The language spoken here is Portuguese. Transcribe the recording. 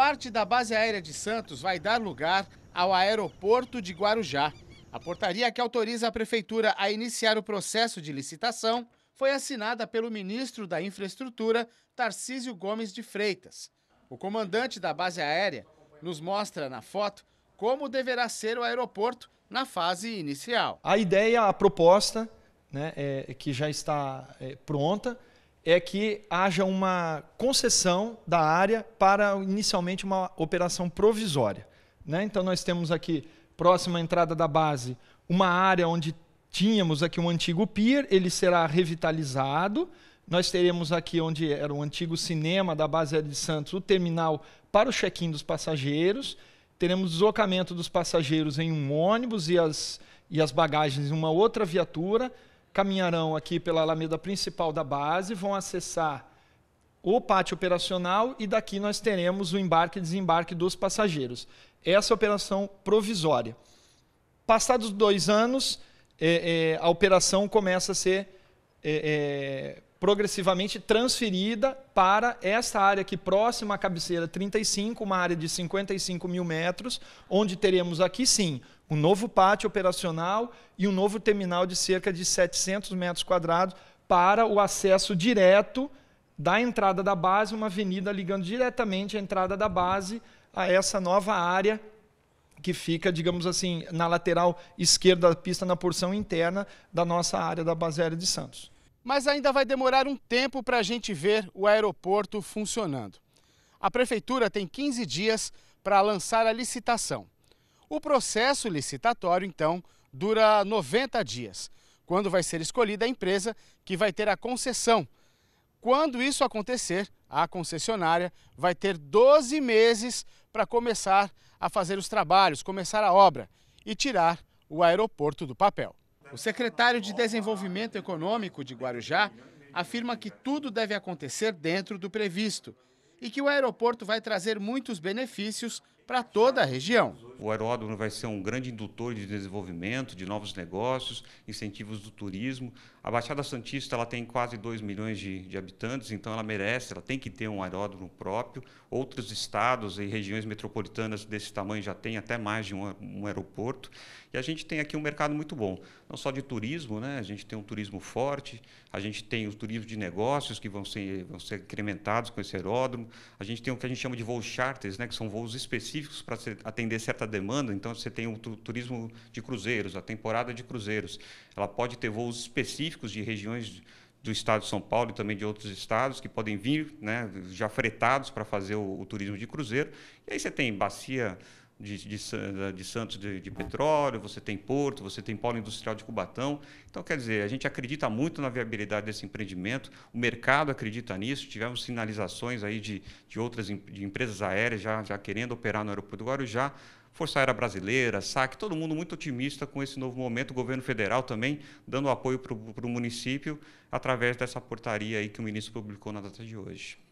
Parte da base aérea de Santos vai dar lugar ao aeroporto de Guarujá. A portaria que autoriza a prefeitura a iniciar o processo de licitação foi assinada pelo ministro da Infraestrutura, Tarcísio Gomes de Freitas. O comandante da base aérea nos mostra na foto como deverá ser o aeroporto na fase inicial. A ideia, a proposta, né, é, é que já está é, pronta, é que haja uma concessão da área para inicialmente uma operação provisória. Né? Então nós temos aqui, próxima à entrada da base, uma área onde tínhamos aqui um antigo pier, ele será revitalizado. Nós teremos aqui onde era o antigo cinema da base de Santos, o terminal para o check-in dos passageiros. Teremos deslocamento dos passageiros em um ônibus e as, e as bagagens em uma outra viatura caminharão aqui pela alameda principal da base, vão acessar o pátio operacional e daqui nós teremos o embarque e desembarque dos passageiros. Essa é a operação provisória. Passados dois anos, é, é, a operação começa a ser é, é progressivamente transferida para essa área aqui próxima à cabeceira 35, uma área de 55 mil metros, onde teremos aqui sim um novo pátio operacional e um novo terminal de cerca de 700 metros quadrados para o acesso direto da entrada da base, uma avenida ligando diretamente a entrada da base a essa nova área que fica, digamos assim, na lateral esquerda da pista, na porção interna da nossa área da aérea de Santos. Mas ainda vai demorar um tempo para a gente ver o aeroporto funcionando. A prefeitura tem 15 dias para lançar a licitação. O processo licitatório, então, dura 90 dias, quando vai ser escolhida a empresa que vai ter a concessão. Quando isso acontecer, a concessionária vai ter 12 meses para começar a fazer os trabalhos, começar a obra e tirar o aeroporto do papel. O secretário de Desenvolvimento Econômico de Guarujá afirma que tudo deve acontecer dentro do previsto e que o aeroporto vai trazer muitos benefícios para toda a região. O aeródromo vai ser um grande indutor de desenvolvimento, de novos negócios, incentivos do turismo. A Baixada Santista ela tem quase 2 milhões de, de habitantes, então ela merece, ela tem que ter um aeródromo próprio. Outros estados e regiões metropolitanas desse tamanho já têm até mais de um, um aeroporto. E a gente tem aqui um mercado muito bom, não só de turismo, né? a gente tem um turismo forte, a gente tem o turismo de negócios que vão ser, vão ser incrementados com esse aeródromo, a gente tem o que a gente chama de voos charters, né? que são voos específicos para atender certa demanda, então você tem o turismo de cruzeiros, a temporada de cruzeiros. Ela pode ter voos específicos de regiões do estado de São Paulo e também de outros estados que podem vir né, já fretados para fazer o, o turismo de cruzeiro. E aí você tem bacia de, de, de, Santos de, de, petróleo, você tem Porto, você tem Polo Industrial de Cubatão. Então, quer dizer, a gente acredita muito na viabilidade desse empreendimento, o mercado acredita nisso, tivemos sinalizações aí de, de outras de empresas aéreas já, já querendo operar no aeroporto do Guarujá, Força Aérea Brasileira, SAC, todo mundo muito otimista com esse novo momento, o governo federal também dando apoio para o município através dessa portaria aí que o ministro publicou na data de hoje.